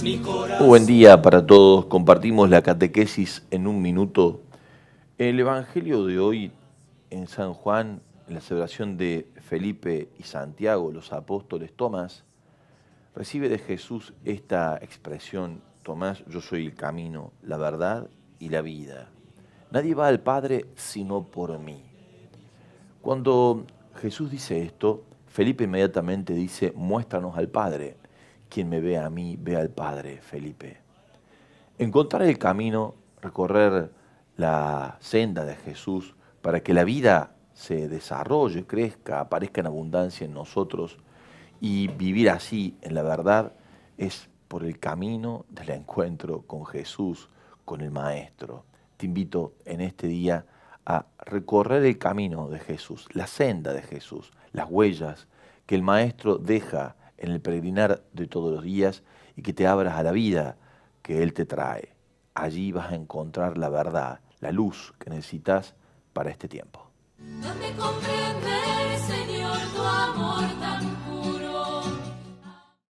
Pues buen día para todos. Compartimos la catequesis en un minuto. El Evangelio de hoy en San Juan, en la celebración de Felipe y Santiago, los apóstoles Tomás, recibe de Jesús esta expresión, Tomás, yo soy el camino, la verdad y la vida. Nadie va al Padre sino por mí. Cuando Jesús dice esto, Felipe inmediatamente dice, muéstranos al Padre. Quien me ve a mí, ve al Padre, Felipe. Encontrar el camino, recorrer la senda de Jesús para que la vida se desarrolle, crezca, aparezca en abundancia en nosotros y vivir así en la verdad es por el camino del encuentro con Jesús, con el Maestro. Te invito en este día a recorrer el camino de Jesús, la senda de Jesús, las huellas que el Maestro deja en el peregrinar de todos los días y que te abras a la vida que Él te trae. Allí vas a encontrar la verdad, la luz que necesitas para este tiempo.